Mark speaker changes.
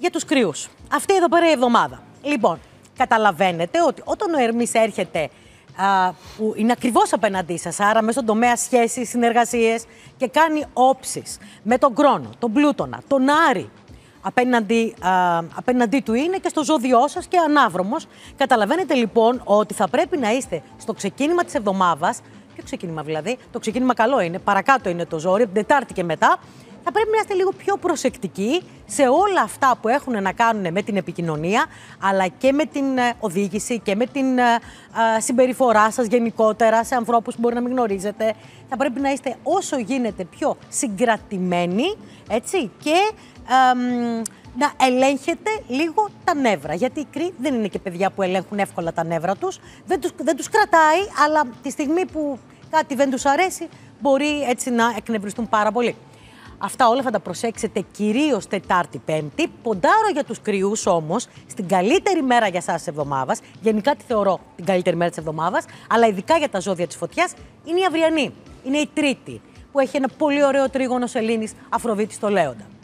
Speaker 1: για τους κρυούς. Αυτή εδώ πέρα η εβδομάδα. Λοιπόν, καταλαβαίνετε ότι όταν ο Ερμής έρχεται α, που είναι ακριβώς απέναντί σας, άρα μέσα στον τομέα σχέσεις, συνεργασίες και κάνει όψεις με τον Κρόνο, τον Πλούτονα, τον Άρη, Απέναντι, α, απέναντι του είναι και στο ζώδιό σας και ανάβρομος. Καταλαβαίνετε λοιπόν ότι θα πρέπει να είστε στο ξεκίνημα της εβδομάδας, το ξεκίνημα δηλαδή, το ξεκίνημα καλό είναι, παρακάτω είναι το ζώρι, την Τετάρτη και μετά, θα πρέπει να είστε λίγο πιο προσεκτικοί σε όλα αυτά που έχουν να κάνουν με την επικοινωνία, αλλά και με την ε, οδήγηση και με την ε, ε, συμπεριφορά σας γενικότερα σε ανθρώπους που μπορεί να μην γνωρίζετε. Θα πρέπει να είστε όσο γίνεται πιο συγκρατημένοι, έτσι, και... να ελέγχετε λίγο τα νεύρα. Γιατί οι κρύοι δεν είναι και παιδιά που ελέγχουν εύκολα τα νεύρα τους. Δεν τους, δεν τους κρατάει, αλλά τη στιγμή που κάτι δεν τους αρέσει, μπορεί έτσι να εκνευριστούν πάρα πολύ. Αυτά όλα θα τα προσέξετε κυρίως Τετάρτη, Πέμπτη. Ποντάρω για τους κρυούς όμως στην καλύτερη μέρα για εσάς της εβδομάδας. Γενικά τη θεωρώ την καλύτερη μέρα της εβδομάδας, αλλά ειδικά για τα ζώδια της φωτιάς είναι η αυριανή. Είναι η Τρίτη, που έχει ένα πολύ ωραίο τρίγωνο σελήνης αφροβίτης στο Λέοντα.